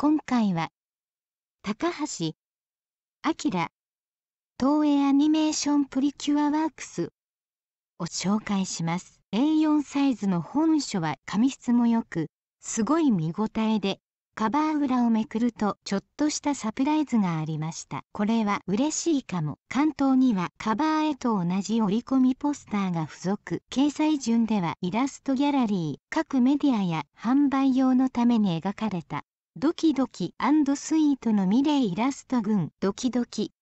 今回は高橋明東映アニメーションプリキュアワークスを紹介します A4 サイズの本書は紙質も良くすごい見応えでカバー裏をめくるとちょっとしたサプライズがありましたこれは嬉しいかも関東にはカバー絵と同じ折り込みポスターが付属掲載順ではイラストギャラリー各メディアや販売用のために描かれたドキドキスイートのミレイイラスト群ドキドキ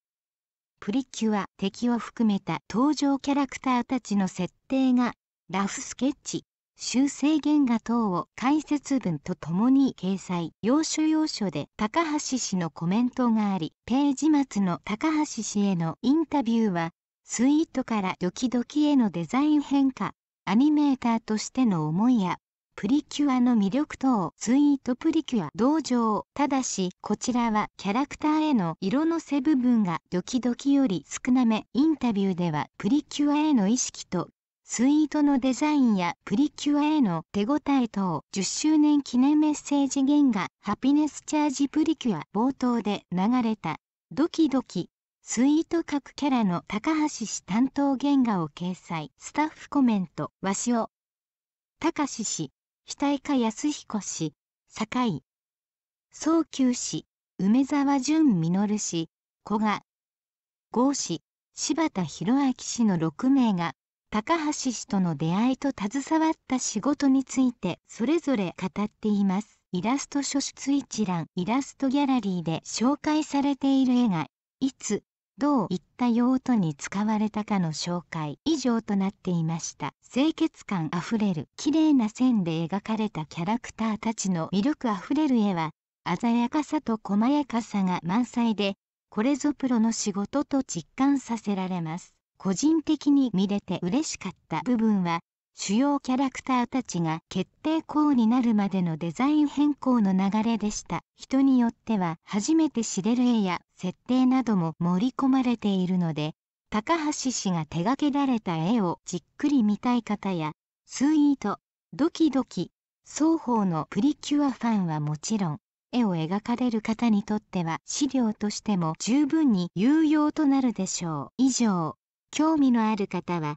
プリキュア敵を含めた登場キャラクターたちの設定がラフスケッチ修正原画等を解説文とともに掲載要所要所で高橋氏のコメントがありページ末の高橋氏へのインタビューはスイートからドキドキへのデザイン変化アニメーターとしての思いやプリキュアの魅力等ツイートプリキュア同情ただしこちらはキャラクターへの色のせ部分がドキドキより少なめインタビューではプリキュアへの意識とツイートのデザインやプリキュアへの手応え等10周年記念メッセージ原画ハピネスチャージプリキュア冒頭で流れたドキドキツイート各キャラの高橋氏担当原画を掲載スタッフコメントわしをたかし氏体化康彦氏、堺。早急氏、梅沢淳実氏、古賀。郷氏、柴田博明氏の6名が、高橋氏との出会いと携わった仕事についてそれぞれ語っています。イラスト書出一覧イラストギャラリーで紹介されている絵が、いつ、どういった用途に使われたかの紹介以上となっていました清潔感あふれる綺麗な線で描かれたキャラクターたちの魅力あふれる絵は鮮やかさと細やかさが満載でこれぞプロの仕事と実感させられます個人的に見れて嬉しかった部分は主要キャラクターたちが決定校になるまでのデザイン変更の流れでした人によっては初めて知れる絵や設定なども盛り込まれているので高橋氏が手掛けられた絵をじっくり見たい方やスイートドキドキ双方のプリキュアファンはもちろん絵を描かれる方にとっては資料としても十分に有用となるでしょう以上興味のある方は